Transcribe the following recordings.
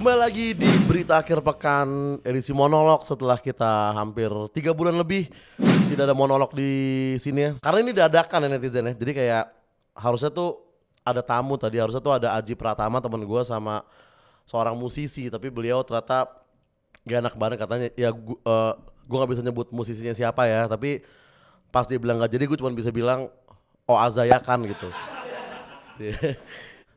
Kembali lagi di berita akhir pekan edisi monolog setelah kita hampir tiga bulan lebih tidak ada monolog di sini ya. Karena ini dadakan ya netizen ya. Jadi kayak harusnya tuh ada tamu tadi, harusnya tuh ada Aji Pratama teman gue sama seorang musisi, tapi beliau ternyata gak enak banget katanya. Ya gue uh, gua gak bisa nyebut musisinya siapa ya, tapi pas dia bilang gak jadi gue cuma bisa bilang oh azayakan gitu.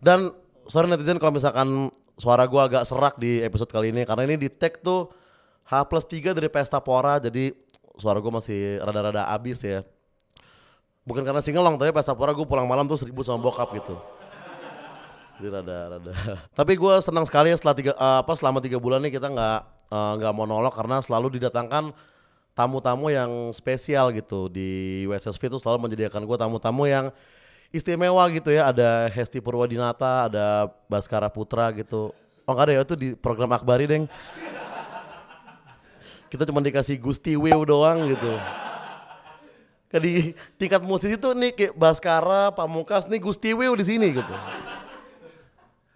Dan sorry netizen kalau misalkan suara gue agak serak di episode kali ini karena ini di tag tuh H plus tiga dari Pesta Pora jadi suara gue masih rada-rada abis ya bukan karena single singelong tapi Pesta Pora gue pulang malam tuh seribu sama bokap gitu jadi rada rada tapi gue senang sekali ya setelah tiga eh, apa selama tiga bulan nih kita nggak eh, nggak uh, monolog karena selalu didatangkan tamu-tamu yang spesial gitu di USSV itu selalu menyediakan gue tamu-tamu yang istimewa gitu ya. Ada Hesti Purwadinata, ada Baskara Putra gitu. Oh enggak ada ya itu di program Akbari deng. Kita cuma dikasih Gusti Wew doang gitu. Di tingkat musisi tuh nih kayak Baskara, Pamungkas nih Gusti Wew di sini gitu.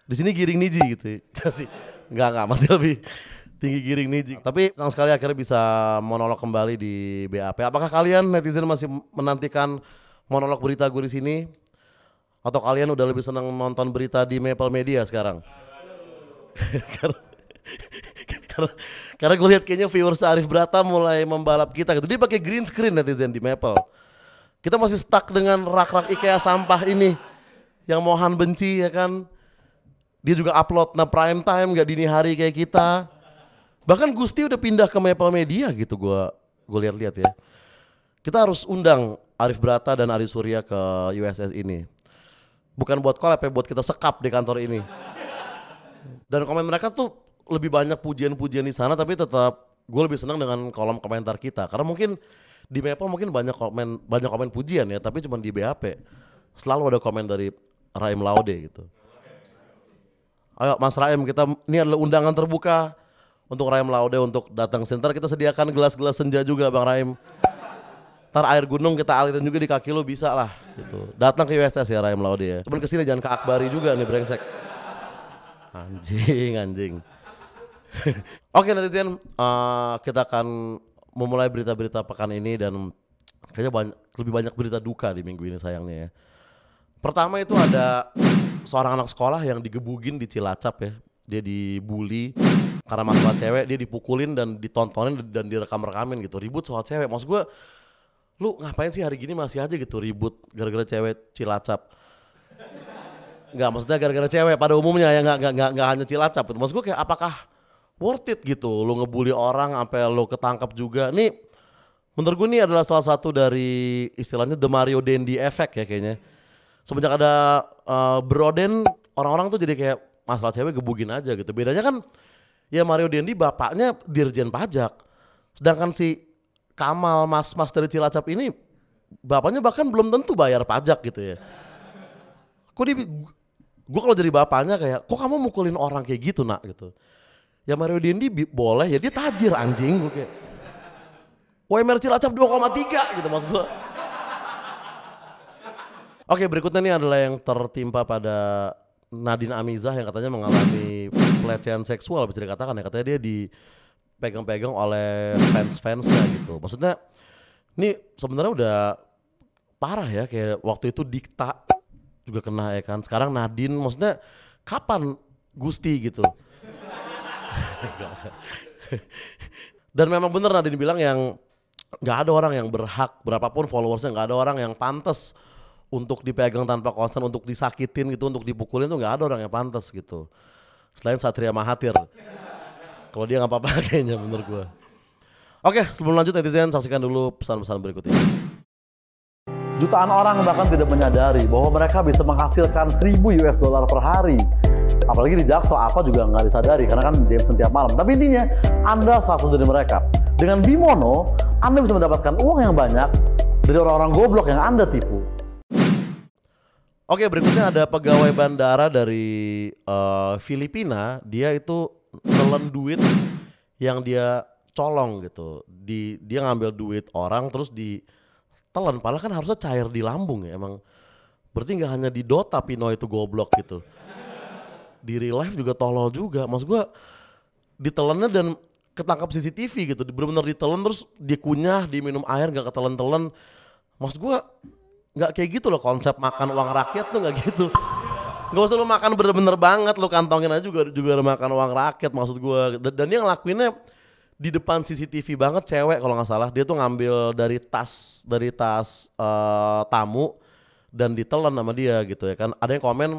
Di sini Giring Niji gitu. nggak nggak masih lebih tinggi giring niji Tapi senang sekali akhirnya bisa monolog kembali di BAP. Apakah kalian netizen masih menantikan monolog berita gue di sini? Atau kalian udah lebih senang nonton berita di Maple Media sekarang? karena, karena, gue lihat kayaknya viewers Arif Brata mulai membalap kita gitu. Dia pakai green screen netizen di Maple. Kita masih stuck dengan rak-rak IKEA sampah ini yang Mohan benci ya kan. Dia juga upload nah prime time gak dini hari kayak kita. Bahkan Gusti udah pindah ke Maple Media gitu gua gue lihat-lihat ya. Kita harus undang Arif Brata dan Ari Surya ke USS ini bukan buat collab ya, buat kita sekap di kantor ini. Dan komen mereka tuh lebih banyak pujian-pujian di sana tapi tetap gue lebih senang dengan kolom komentar kita karena mungkin di Maple mungkin banyak komen banyak komen pujian ya tapi cuma di BAP selalu ada komen dari Raim Laude gitu. Ayo Mas Raim kita ini adalah undangan terbuka untuk Raim Laude untuk datang center kita sediakan gelas-gelas senja juga Bang Raim ntar air gunung kita alirin juga di kaki lo bisa lah gitu. Datang ke USS ya Raim Laudi ya. Cuman kesini jangan ke Akbari juga nih brengsek. Anjing, anjing. Oke okay, netizen, uh, kita akan memulai berita-berita pekan ini dan kayaknya banyak, lebih banyak berita duka di minggu ini sayangnya ya. Pertama itu ada seorang anak sekolah yang digebugin di Cilacap ya. Dia dibully karena masalah cewek, dia dipukulin dan ditontonin dan direkam-rekamin gitu. Ribut soal cewek. Maksud gue lu ngapain sih hari gini masih aja gitu ribut gara-gara cewek cilacap nggak maksudnya gara-gara cewek pada umumnya ya nggak nggak nggak hanya cilacap itu maksud gue kayak apakah worth it gitu lu ngebully orang sampai lu ketangkap juga nih menurut gue ini adalah salah satu dari istilahnya the Mario Dendi effect ya kayaknya semenjak ada uh, Broden orang-orang tuh jadi kayak masalah cewek gebugin aja gitu bedanya kan ya Mario Dendi bapaknya dirjen pajak sedangkan si Kamal mas-mas dari Cilacap ini bapaknya bahkan belum tentu bayar pajak gitu ya. Kok dia gue kalau jadi bapaknya kayak kok kamu mukulin orang kayak gitu nak gitu. Ya Mario Dendi boleh ya dia tajir anjing gue kayak. WMR Cilacap 2,3 gitu mas gue. Oke berikutnya ini adalah yang tertimpa pada Nadine Amizah yang katanya mengalami pelecehan seksual bisa dikatakan ya katanya dia di dipegang-pegang oleh fans-fansnya gitu. Maksudnya ini sebenarnya udah parah ya kayak waktu itu Dikta juga kena ya kan. Sekarang Nadin, maksudnya kapan Gusti gitu. Dan memang bener Nadin bilang yang nggak ada orang yang berhak berapapun followersnya nggak ada orang yang pantas untuk dipegang tanpa konsen untuk disakitin gitu untuk dipukulin tuh nggak ada orang yang pantas gitu selain Satria Mahathir kalau dia nggak apa-apa kayaknya menurut gue. Oke, sebelum lanjut netizen, saksikan dulu pesan-pesan berikut ini. Jutaan orang bahkan tidak menyadari bahwa mereka bisa menghasilkan 1000 US dollar per hari. Apalagi di Jaksel apa juga nggak disadari karena kan jam setiap malam. Tapi intinya Anda salah satu dari mereka. Dengan Bimono, Anda bisa mendapatkan uang yang banyak dari orang-orang goblok yang Anda tipu. Oke, berikutnya ada pegawai bandara dari uh, Filipina. Dia itu nelen duit yang dia colong gitu di dia ngambil duit orang terus di telan padahal kan harusnya cair di lambung ya emang berarti nggak hanya di Dota Pino itu goblok gitu di real life juga tolol juga maksud gue ditelannya dan ketangkap CCTV gitu benar-benar ditelan terus dikunyah diminum air nggak ketelan-telan maksud gue nggak kayak gitu loh konsep makan uang rakyat tuh nggak gitu Gak usah lu makan bener-bener banget, lu kantongin aja juga juga makan uang rakyat maksud gua. Dan dia ngelakuinnya di depan CCTV banget cewek kalau nggak salah dia tuh ngambil dari tas dari tas uh, tamu dan ditelan sama dia gitu ya kan ada yang komen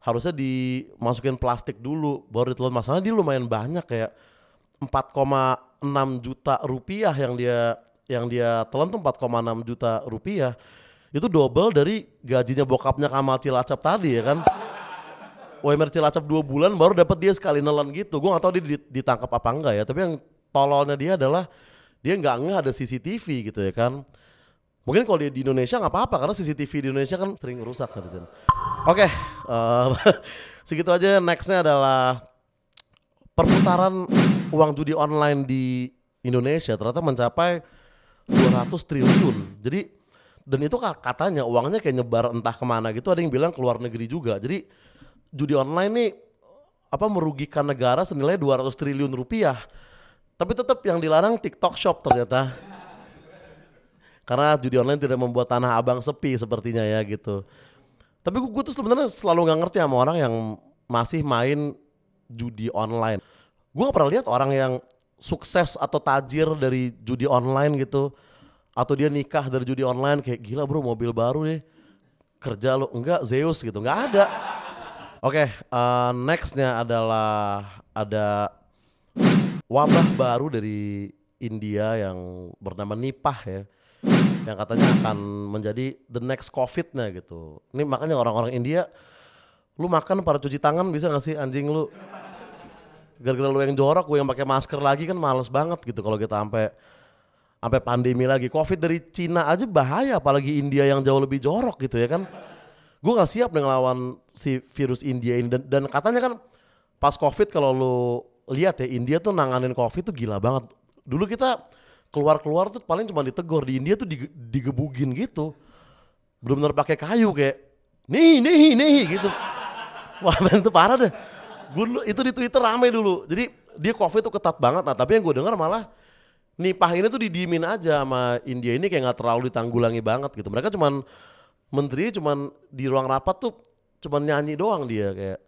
harusnya dimasukin plastik dulu baru ditelan masalahnya dia lumayan banyak kayak 4,6 juta rupiah yang dia yang dia telan tuh 4,6 juta rupiah itu double dari gajinya bokapnya Kamal Cilacap tadi ya kan WMR Cilacap dua bulan baru dapat dia sekali nelan gitu. Gue gak tahu dia ditangkap apa enggak ya. Tapi yang tololnya dia adalah dia nggak ngeh ada CCTV gitu ya kan. Mungkin kalau dia di Indonesia nggak apa-apa karena CCTV di Indonesia kan sering rusak netizen. Oke, okay, eh, segitu aja. Nextnya adalah perputaran uang judi online di Indonesia ternyata mencapai 200 triliun. Jadi dan itu katanya uangnya kayak nyebar entah kemana gitu. Ada yang bilang ke luar negeri juga. Jadi judi online nih apa merugikan negara senilai 200 triliun rupiah. Tapi tetap yang dilarang TikTok Shop ternyata. Karena judi online tidak membuat tanah abang sepi sepertinya ya gitu. Tapi gue tuh sebenarnya selalu nggak ngerti sama orang yang masih main judi online. Gue gak pernah lihat orang yang sukses atau tajir dari judi online gitu. Atau dia nikah dari judi online kayak gila bro mobil baru deh. Kerja lo enggak Zeus gitu, nggak ada. Oke, okay, uh, eh, nextnya adalah ada wabah baru dari India yang bernama Nipah ya yang katanya akan menjadi the next COVID-nya gitu. Ini makanya orang-orang India, lu makan pada cuci tangan bisa gak sih anjing lu? Gara-gara lu yang jorok, gue yang pakai masker lagi kan males banget gitu kalau kita sampai sampai pandemi lagi. COVID dari Cina aja bahaya, apalagi India yang jauh lebih jorok gitu ya kan gue gak siap dengan lawan si virus India ini dan, dan katanya kan pas covid kalau lu lihat ya India tuh nanganin covid tuh gila banget dulu kita keluar-keluar tuh paling cuma ditegur di India tuh digebugin gitu belum benar pakai kayu kayak nih nih nih gitu wah bentuk parah deh gue itu di Twitter rame dulu jadi dia covid tuh ketat banget nah tapi yang gue dengar malah nipah ini tuh didimin aja sama India ini kayak gak terlalu ditanggulangi banget gitu mereka cuman menteri cuman di ruang rapat tuh cuman nyanyi doang dia kayak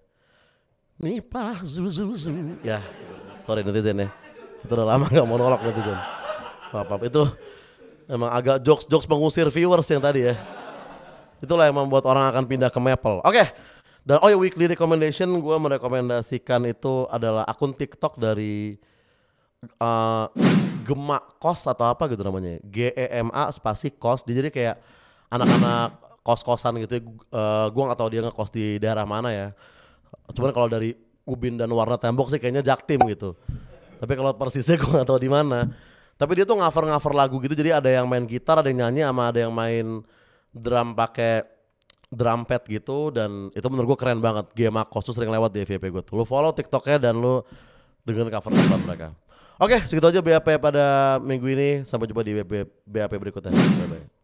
nih zuzuzu zu ya sorry netizen ya kita udah lama gak nggak monolog netizen apa maaf itu emang agak jokes jokes mengusir viewers yang tadi ya itulah yang membuat orang akan pindah ke Maple oke okay. dan oh ya weekly recommendation gue merekomendasikan itu adalah akun TikTok dari uh, eh, Gemak Kos atau apa gitu namanya ya. G E M A spasi Kos jadi kayak anak-anak kos-kosan gitu ya. Uh, gua gak tau dia ngekos di daerah mana ya. Cuman kalau dari Ubin dan warna tembok sih kayaknya Jaktim gitu. Tapi kalau persisnya gue gak tau di mana. Tapi dia tuh ngaver-ngaver lagu gitu jadi ada yang main gitar, ada yang nyanyi sama ada yang main drum pakai drum pad gitu dan itu menurut gue keren banget. Gema Kos tuh sering lewat di FVP gue tuh. Lu follow TikToknya dan lu dengan cover cover mereka. Oke, segitu aja BAP pada minggu ini. Sampai jumpa di BAP berikutnya. Bye bye.